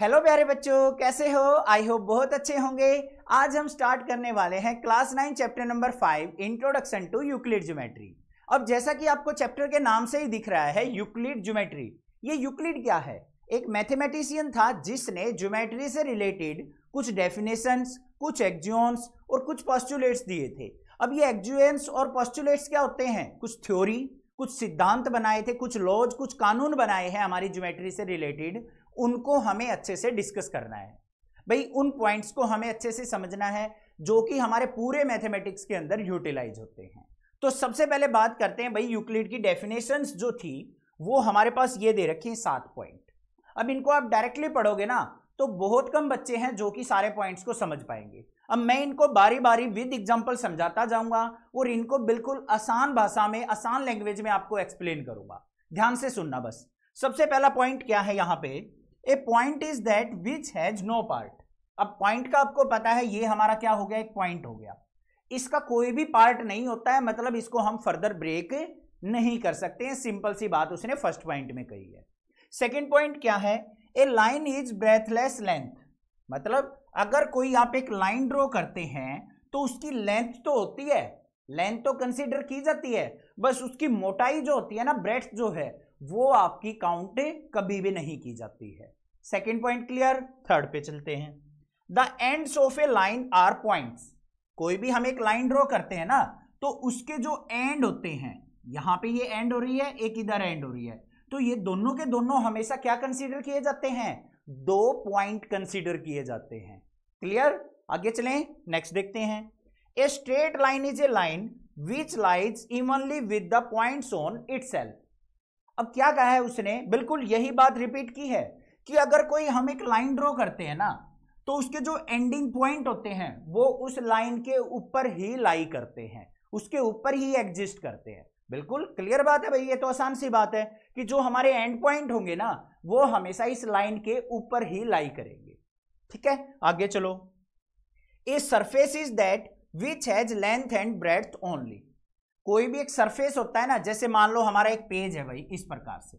hello प्यारे बच्चों कैसे हो आई होप बहुत अच्छे होंगे आज हम स्टार्ट करने वाले हैं class nine chapter number five introduction to Euclid geometry अब जैसा कि आपको चैप्टर के नाम से ही दिख रहा है यूक्लिड ज्योमेट्री ये यूक्लिड क्या है एक मैथमेटिशियन था जिसने ज्योमेट्री से रिलेटेड कुछ डेफिनेशंस कुछ एक्जियम्स और कुछ पॉस्टुलेट्स दिए थे अब ये एक्जुएंस और पॉस्टुलेट्स क्या होते हैं कुछ थ्योरी कुछ सिद्धांत बनाए थे कुछ लॉज कुछ कानून बनाए हैं हमारी ज्योमेट्री से रिलेटेड उनको हमें अच्छे से डिस्कस करना है भाई उन पॉइंट्स को हमें अच्छे से समझना है जो कि हमारे पूरे मैथमेटिक्स के अंदर यूटिलाइज होते हैं तो सबसे पहले बात करते हैं भाई यूक्लिड की डेफिनेशन जो थी वो हमारे पास ये दे रखी है सात पॉइंट अब इनको आप डायरेक्टली पढ़ोगे ना तो बहुत कम बच्चे हैं जो कि सारे पॉइंट्स को समझ पाएंगे अब मैं इनको बारी बारी विद एग्जाम्पल समझाता जाऊंगा और इनको बिल्कुल आसान भाषा में आसान लैंग्वेज में आपको एक्सप्लेन करूंगा ध्यान से सुनना बस सबसे पहला पॉइंट क्या है यहां पे a point is that which has no part अब पॉइंट का आपको पता है ये हमारा क्या हो गया एक पॉइंट हो गया इसका कोई भी पार्ट नहीं होता है मतलब इसको हम फर्दर ब्रेक नहीं कर सकते हैं सिंपल सी बात उसने फर्स्ट पॉइंट में कही है सेकेंड पॉइंट क्या है a line is breadthless length मतलब अगर कोई आप एक लाइन ड्रॉ करते हैं तो उसकी लेंथ तो होती है लेंथ तो कंसीडर की जाती है बस उसकी मोटाई जो होती है ना ब्रेथ जो है वो आपकी काउंट कभी भी नहीं की जाती है सेकेंड पॉइंट क्लियर थर्ड पे चलते हैं the end of a line are point कोई भी हम एक लाइन ड्रॉ करते हैं ना तो उसके जो एंड होते हैं यहां पे ये एंड हो रही है एक इधर एंड हो रही है तो ये दोनों के दोनों हमेशा क्या कंसीडर किए जाते हैं दो पॉइंट कंसीडर किए जाते हैं क्लियर आगे चलें नेक्स्ट देखते हैं a straight line is a line which lies evenly with the points on it अब क्या कहा है उसने बिल्कुल यही बात रिपीट की है कि अगर कोई हम एक लाइन ड्रॉ करते हैं ना तो उसके जो एंडिंग पॉइंट होते हैं वो उस लाइन के ऊपर ही लाई करते हैं उसके ऊपर ही एग्जिस्ट करते हैं बिल्कुल क्लियर बात है भाई ये तो आसान सी बात है कि जो हमारे एंड पॉइंट होंगे ना वो हमेशा इस लाइन के ऊपर ही लाई करेंगे ठीक है आगे चलो a surface is that which has length and breadth only कोई भी एक सरफेस होता है ना जैसे मान लो हमारा एक पेज है भाई इस प्रकार से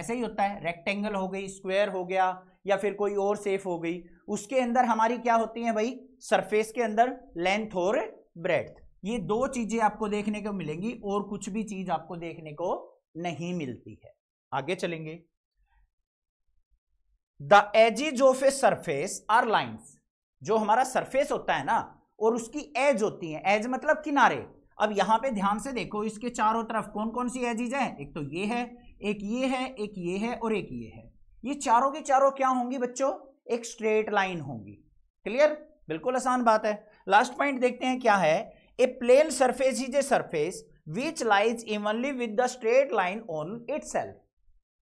ऐसे ही होता है रेक्टेंगल हो गई स्क्वायर हो गया या फिर कोई और सेफ हो गई उसके अंदर हमारी क्या होती है भाई सरफेस के अंदर लेंथ और ब्रेथ ये दो चीजें आपको देखने को मिलेंगी और कुछ भी चीज आपको देखने को नहीं मिलती है आगे चलेंगे the edges of a surface are lines जो हमारा सरफेस होता है ना और उसकी एज होती है एज मतलब किनारे अब यहां पे ध्यान से देखो इसके चारों तरफ कौन कौन सी एजिज है एक तो ये है एक ये है एक ये है और एक ये है ये चारों के चारों क्या होंगी बच्चों एक स्ट्रेट लाइन होंगी क्लियर बिल्कुल आसान बात है लास्ट पॉइंट देखते हैं क्या है a plane surface is a surface which lies evenly with the straight line on it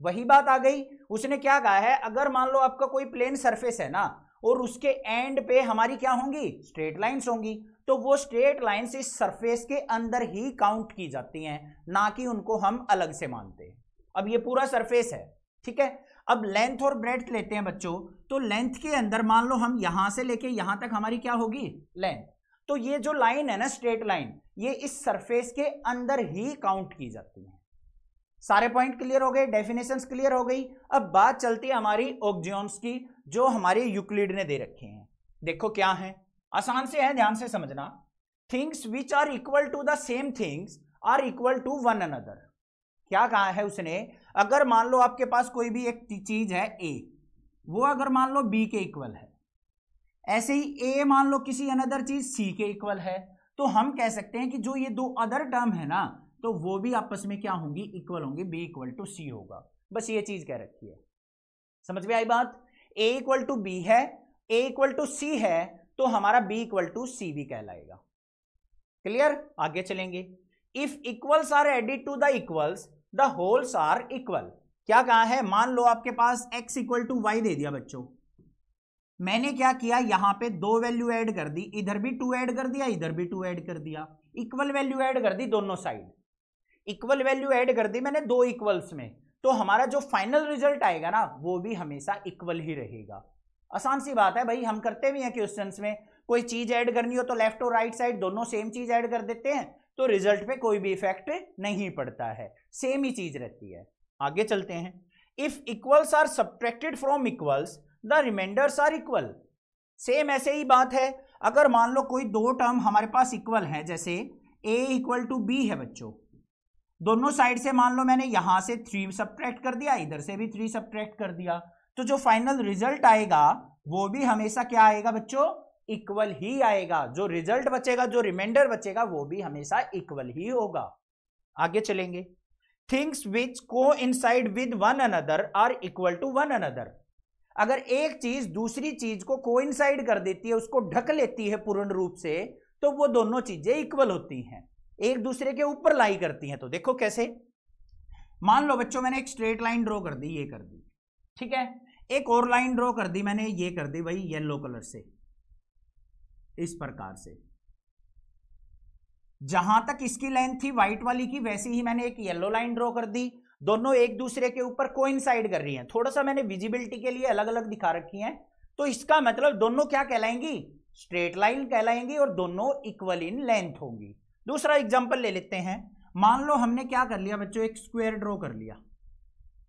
वही बात आ गई उसने क्या कहा है अगर मान लो आपका कोई प्लेन सरफेस है ना और उसके एंड पे हमारी क्या होंगी स्ट्रेट लाइंस होंगी तो वो स्ट्रेट लाइंस इस सरफेस के अंदर ही काउंट की जाती हैं ना कि उनको हम अलग से मानते हैं अब ये पूरा सरफेस है ठीक है अब लेंथ और ब्रेथ लेते हैं बच्चों तो लेंथ के अंदर मान लो हम यहां से लेके यहां तक हमारी क्या होगी लेंथ तो ये जो लाइन है ना स्ट्रेट लाइन ये इस सरफेस के अंदर ही काउंट की जाती है सारे पॉइंट क्लियर हो गए डेफिनेशंस क्लियर हो गई अब बात चलती है हमारी ऑक्जियम्स की जो हमारे यूक्लिड ने दे रखे हैं देखो क्या है आसान से है ध्यान से समझना things which are equal to the same things are equal to one another क्या कहा है उसने अगर मान लो आपके पास कोई भी एक चीज है ए वो अगर मान लो बी के इक्वल है ऐसे ही ए मान लो किसी अनदर चीज सी के इक्वल है तो हम कह सकते हैं कि जो ये दो अदर टर्म है ना तो वो भी आपस में क्या होंगी इक्वल होंगी बी इक्वल टू सी होगा बस ये चीज कह रखी है समझ में आई बात ए इक्वल टू बी है ए इक्वल टू सी है तो हमारा बी इक्वल टू सी भी कहलाएगा क्लियर आगे चलेंगे if equals are added to the equals the wholes are equal क्या कहा है मान लो आपके पास x इक्वल टू वाई दे दिया बच्चों मैंने क्या किया यहां पे दो वैल्यू ऐड कर दी इधर भी टू ऐड कर दिया इधर भी टू ऐड कर दिया इक्वल वैल्यू ऐड कर दी दोनों साइड इक्वल वैल्यू ऐड कर दी मैंने दो इक्वल्स में तो हमारा जो फाइनल रिजल्ट आएगा ना वो भी हमेशा इक्वल ही रहेगा आसान सी बात है भाई हम करते भी हैं क्वेश्चन में कोई चीज ऐड करनी हो तो लेफ्ट और राइट साइड दोनों सेम चीज ऐड कर देते हैं तो रिजल्ट पे कोई भी इफेक्ट नहीं पड़ता है सेम ही चीज रहती है आगे चलते हैं if equals are subtracted from equals the remainders are equal same ऐसे ही बात है अगर मान लो कोई दो टर्म हमारे पास इक्वल है जैसे ए इक्वल टू बी है बच्चों दोनों साइड से मान लो मैंने यहां से थ्री सब्ट्रैक्ट कर दिया इधर से भी थ्री सब्ट्रैक्ट कर दिया तो जो फाइनल रिजल्ट आएगा वो भी हमेशा क्या आएगा बच्चों इक्वल ही आएगा जो रिजल्ट बचेगा जो रिमाइंडर बचेगा वो भी हमेशा इक्वल ही होगा आगे चलेंगे things which coincide with one another are equal to one another अगर एक चीज दूसरी चीज को को इनसाइड कर देती है उसको ढक लेती है पूर्ण रूप से तो वो दोनों चीजें इक्वल होती हैं एक दूसरे के ऊपर लाई करती हैं तो देखो कैसे मान लो बच्चों मैंने एक स्ट्रेट लाइन ड्रॉ कर दी ये कर दी ठीक है एक और लाइन ड्रॉ कर दी मैंने ये कर दी भाई येलो कलर से इस प्रकार से जहां तक इसकी लेंथ थी व्हाइट वाली की वैसी ही मैंने एक येलो लाइन ड्रॉ कर दी दोनों एक दूसरे के ऊपर कोइंसाइड कर रही हैं थोड़ा सा मैंने विजिबिलिटी के लिए अलग अलग दिखा रखी हैं तो इसका मतलब दोनों क्या कहलाएंगी स्ट्रेट लाइन कहलाएंगी और दोनों इक्वल इन लेंथ होंगी दूसरा एग्जाम्पल ले लेते हैं मान लो हमने क्या कर लिया बच्चों एक स्क्वेयर ड्रॉ कर लिया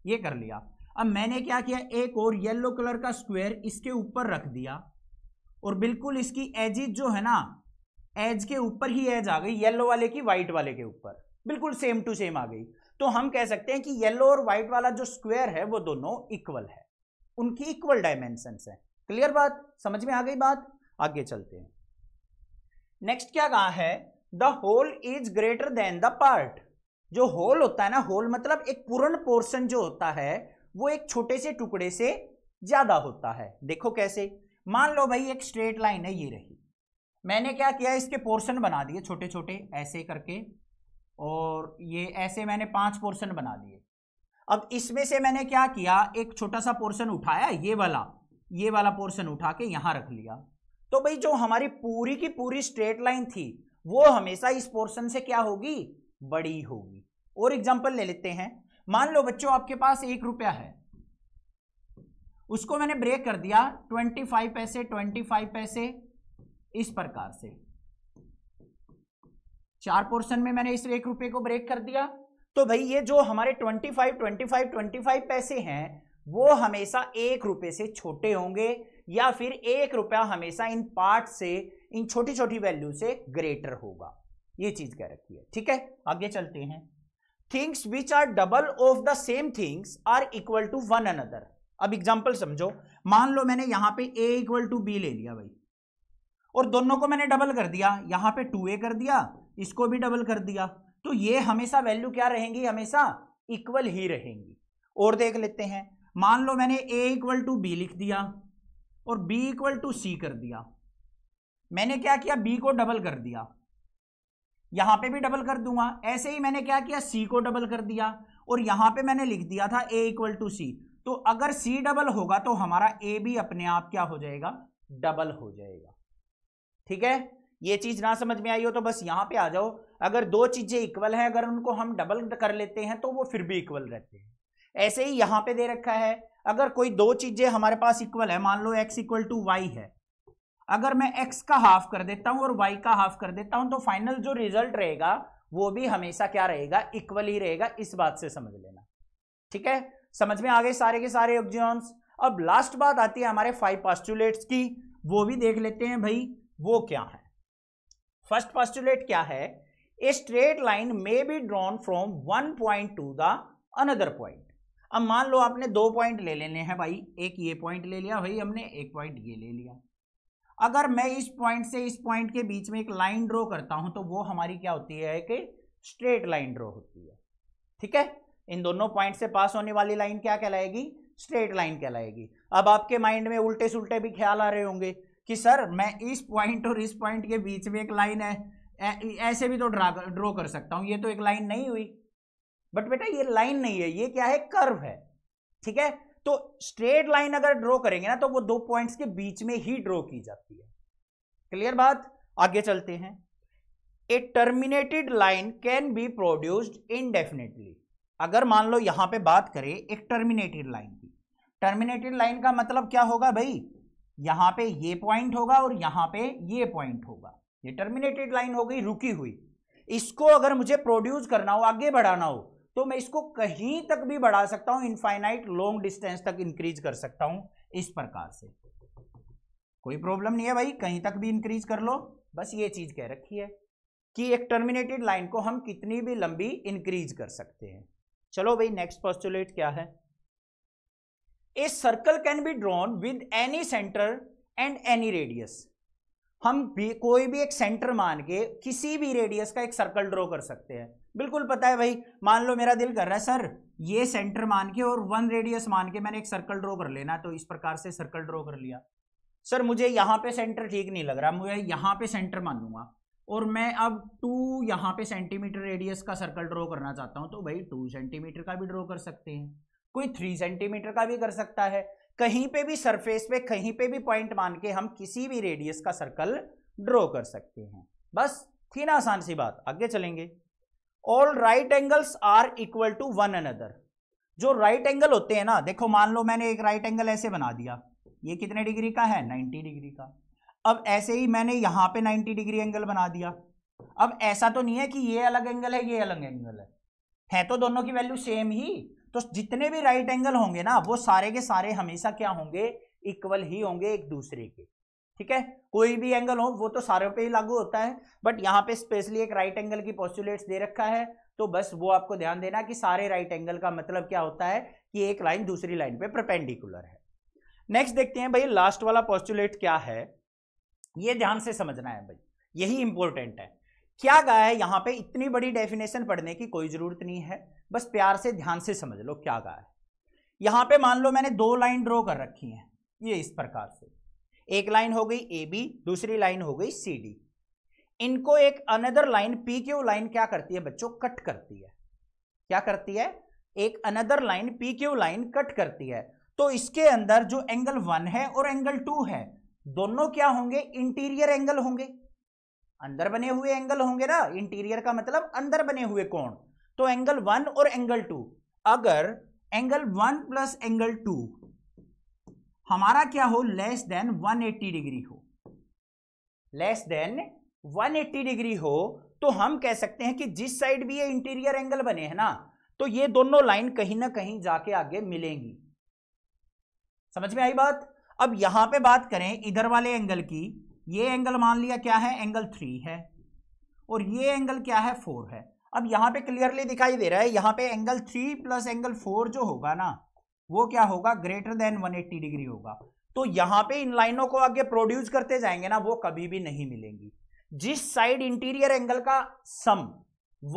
ये कर लिया अब मैंने क्या किया एक और येलो कलर का स्क्वेयर इसके ऊपर रख दिया और बिल्कुल इसकी एजिज जो है ना एज के ऊपर ही एज आ गई येलो वाले की व्हाइट वाले के ऊपर बिल्कुल सेम टू सेम आ गई तो हम कह सकते हैं कि येलो और व्हाइट वाला जो स्क्वायर है वो दोनों इक्वल है उनकी इक्वल डायमेंशन है क्लियर बात समझ में आ गई बात आगे चलते हैं नेक्स्ट क्या कहा है the whole is greater than the part जो होल होता है ना होल मतलब एक पूर्ण पोर्शन जो होता है वो एक छोटे से टुकड़े से ज्यादा होता है देखो कैसे मान लो भाई एक स्ट्रेट लाइन है ये रही मैंने क्या किया इसके पोर्शन बना दिए छोटे छोटे ऐसे करके और ये ऐसे मैंने पांच पोर्शन बना दिए अब इसमें से मैंने क्या किया एक छोटा सा पोर्शन उठाया ये वाला ये वाला पोर्शन उठा के यहां रख लिया तो भाई जो हमारी पूरी की पूरी स्ट्रेट लाइन थी वो हमेशा इस पोर्शन से क्या होगी बड़ी होगी और एग्जाम्पल ले लेते हैं मान लो बच्चों आपके पास एक रुपया है उसको मैंने ब्रेक कर दिया ट्वेंटी फाइव पैसे ट्वेंटी फाइव पैसे इस प्रकार से चार पोर्शन में मैंने इस एक रुपए को ब्रेक कर दिया तो भाई ये जो हमारे twenty five twenty five twenty five पैसे हैं वो हमेशा एक रुपए से छोटे होंगे या फिर एक रुपया हमेशा इन पार्ट से इन छोटी छोटी वैल्यू से ग्रेटर होगा ये चीज कह रखी है ठीक है आगे चलते हैं things which are double of the same things are equal to one another अब एग्जाम्पल समझो मान लो मैंने यहां पे ए इक्वल टू बी ले लिया भाई और दोनों को मैंने डबल कर दिया यहां पे टू ए कर दिया इसको भी डबल कर दिया तो ये हमेशा वैल्यू क्या रहेंगी हमेशा इक्वल ही रहेंगी और देख लेते हैं मान लो मैंने ए इक्वल टू बी लिख दिया और बी इक्वल टू सी कर दिया मैंने क्या किया बी को डबल कर दिया यहां पे भी डबल कर दूंगा ऐसे ही मैंने क्या किया सी को डबल कर दिया और यहां पे मैंने लिख दिया था ए इक्वल टू सी तो अगर सी डबल होगा तो हमारा ए बी अपने आप क्या हो जाएगा डबल हो जाएगा ठीक है ये चीज ना समझ में आई हो तो बस यहां पे आ जाओ अगर दो चीजें इक्वल हैं अगर उनको हम डबल कर लेते हैं तो वो फिर भी इक्वल रहते हैं ऐसे ही यहां पे दे रखा है अगर कोई दो चीजें हमारे पास इक्वल है मान लो एक्स इक्वल टू वाई है अगर मैं एक्स का हाफ कर देता हूं और वाई का हाफ कर देता हूं तो फाइनल जो रिजल्ट रहेगा वो भी हमेशा क्या रहेगा इक्वल ही रहेगा इस बात से समझ लेना ठीक है समझ में आ गए सारे के सारे ऑक्सीजन्स अब लास्ट बात आती है हमारे फाइव पॉस्टुलेट्स की वो भी देख लेते हैं भाई वो क्या है फर्स्ट पॉस्टुलेट क्या है a straight line may be drawn from one point to the another point अब मान लो आपने दो पॉइंट ले लेने हैं भाई एक ये पॉइंट ले लिया भाई हमने एक पॉइंट ये ले लिया अगर मैं इस पॉइंट से इस पॉइंट के बीच में एक लाइन ड्रॉ करता हूं तो वो हमारी क्या होती है कि स्ट्रेट लाइन ड्रॉ होती है ठीक है इन दोनों पॉइंट से पास होने वाली लाइन क्या कहलाएगी स्ट्रेट लाइन कहलाएगी अब आपके माइंड में उल्टे सुलटे भी ख्याल आ रहे होंगे कि सर मैं इस पॉइंट और इस पॉइंट के बीच में एक लाइन है ऐसे भी तो ड्रा ड्रॉ कर सकता हूं ये तो एक लाइन नहीं हुई बट बेटा ये लाइन नहीं है ये क्या है कर्व है ठीक है तो स्ट्रेट लाइन अगर ड्रॉ करेंगे ना तो वो दो पॉइंट्स के बीच में ही ड्रॉ की जाती है क्लियर बात आगे चलते हैं a terminated line can be produced indefinitely अगर मान लो यहां पे बात करें एक टर्मिनेटेड लाइन की टर्मिनेटेड लाइन का मतलब क्या होगा भाई यहां पे ये पॉइंट होगा और यहां पे ये पॉइंट होगा ये टर्मिनेटेड लाइन हो गई रुकी हुई इसको अगर मुझे प्रोड्यूस करना हो आगे बढ़ाना हो तो मैं इसको कहीं तक भी बढ़ा सकता हूं इनफाइनाइट लॉन्ग डिस्टेंस तक इंक्रीज कर सकता हूं इस प्रकार से कोई प्रॉब्लम नहीं है भाई कहीं तक भी इंक्रीज कर लो बस ये चीज कह रखी है कि एक टर्मिनेटेड लाइन को हम कितनी भी लंबी इंक्रीज कर सकते हैं चलो भाई नेक्स्ट पॉस्टुलेट क्या है a circle can be drawn with any centre and any radius हम भी कोई भी एक सेंटर मान के किसी भी रेडियस का एक सर्कल ड्रॉ कर सकते हैं बिल्कुल पता है भाई मान लो मेरा दिल कर रहा है सर ये सेंटर मान के और वन रेडियस मान के मैंने एक सर्कल ड्रॉ कर लेना तो इस प्रकार से सर्कल ड्रॉ कर लिया सर मुझे यहां पे सेंटर ठीक नहीं लग रहा मुझे यहां पे सेंटर मान लूंगा और मैं अब टू यहाँ पे सेंटीमीटर रेडियस का सर्कल ड्रॉ करना चाहता हूँ तो भाई टू सेंटीमीटर का भी ड्रॉ कर सकते हैं कोई थ्री सेंटीमीटर का भी कर सकता है कहीं पे भी सरफेस पे कहीं पे भी पॉइंट मान के हम किसी भी रेडियस का सर्कल ड्रॉ कर सकते हैं बस थी ना आसान सी बात आगे चलेंगे all right angles are equal to one another जो राइट एंगल होते हैं ना देखो मान लो मैंने एक राइट एंगल ऐसे बना दिया ये कितने डिग्री का है नाइन्टी डिग्री का अब ऐसे ही मैंने यहां पे 90 डिग्री एंगल बना दिया अब ऐसा तो नहीं है कि ये अलग एंगल है ये अलग एंगल है है तो दोनों की वैल्यू सेम ही तो जितने भी राइट एंगल होंगे ना वो सारे के सारे हमेशा क्या होंगे इक्वल ही होंगे एक दूसरे के ठीक है कोई भी एंगल हो वो तो सारे पे ही लागू होता है बट यहाँ पे स्पेशली एक राइट एंगल की पॉस्टुलेट दे रखा है तो बस वो आपको ध्यान देना कि सारे राइट एंगल का मतलब क्या होता है कि एक लाइन दूसरी लाइन पे परपेंडिकुलर है नेक्स्ट देखते हैं भाई लास्ट वाला पॉस्टुलेट क्या है ये ध्यान से समझना है भाई यही इंपॉर्टेंट है क्या कहा है यहां पे इतनी बड़ी डेफिनेशन पढ़ने की कोई जरूरत नहीं है बस प्यार से ध्यान से समझ लो क्या कहा है यहां पे मान लो मैंने दो लाइन ड्रॉ कर रखी है ये इस प्रकार से एक लाइन हो गई ए बी दूसरी लाइन हो गई सी डी इनको एक another line P Q line क्या करती है बच्चों कट करती है क्या करती है एक another line P Q line cut करती है तो इसके अंदर जो एंगल वन है और एंगल टू है दोनों क्या होंगे इंटीरियर एंगल होंगे अंदर बने हुए एंगल होंगे ना इंटीरियर का मतलब अंदर बने हुए कोण तो एंगल वन और एंगल टू अगर angle one plus angle two हमारा क्या हो लेस देन 180 डिग्री हो लेस देन 180 डिग्री हो तो हम कह सकते हैं कि जिस साइड भी ये इंटीरियर एंगल बने हैं ना तो ये दोनों लाइन कहीं ना कहीं जाके आगे मिलेंगी समझ में आई बात अब यहां पे बात करें इधर वाले एंगल की ये एंगल मान लिया क्या है एंगल थ्री है और ये एंगल क्या है फोर है अब यहां पे क्लियरली दिखाई दे रहा है यहां पे angle three plus angle four जो होगा ना वो क्या होगा ग्रेटर देन एट्टी डिग्री होगा तो यहां पे इन लाइनों को आगे प्रोड्यूस करते जाएंगे ना वो कभी भी नहीं मिलेंगी जिस साइड इंटीरियर एंगल का सम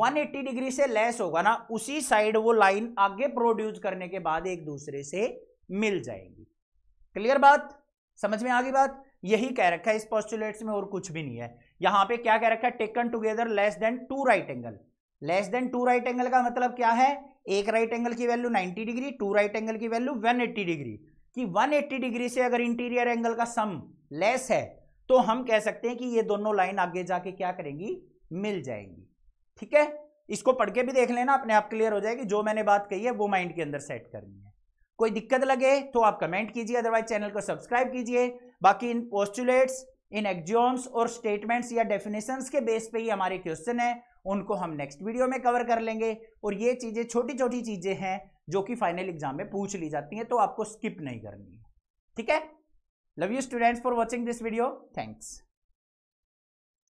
180 डिग्री से लेस होगा ना उसी साइड वो लाइन आगे प्रोड्यूस करने के बाद एक दूसरे से मिल जाएगी क्लियर बात समझ में आ गई बात यही कह रखा है इस पॉस्टुलेट्स में और कुछ भी नहीं है यहां पे क्या कह रखा है taken together less than two right angle less than two right angle का मतलब क्या है एक राइट एंगल की value 90 degree two right angle की वैल्यू 180 डिग्री कि 180 डिग्री से अगर इंटीरियर एंगल का सम लेस है तो हम कह सकते हैं कि ये दोनों लाइन आगे जाके क्या करेंगी मिल जाएंगी ठीक है इसको पढ़ के भी देख लेना अपने आप क्लियर हो जाएगी जो मैंने बात कही है वो माइंड के अंदर सेट करनी है कोई दिक्कत लगे तो आप कमेंट कीजिए अदरवाइज चैनल को सब्सक्राइब कीजिए बाकी इन पोस्टुलेट्स इन एग्जाम्स और स्टेटमेंट्स या डेफिनेशंस के बेस पे ही हमारे क्वेश्चन हैं उनको हम नेक्स्ट वीडियो में कवर कर लेंगे और ये चीज़ें छोटी छोटी चीज़ें हैं जो कि फाइनल एग्जाम में पूछ ली जाती हैं तो आपको स्किप नहीं करनी है ठीक है love you students for watching this video thanks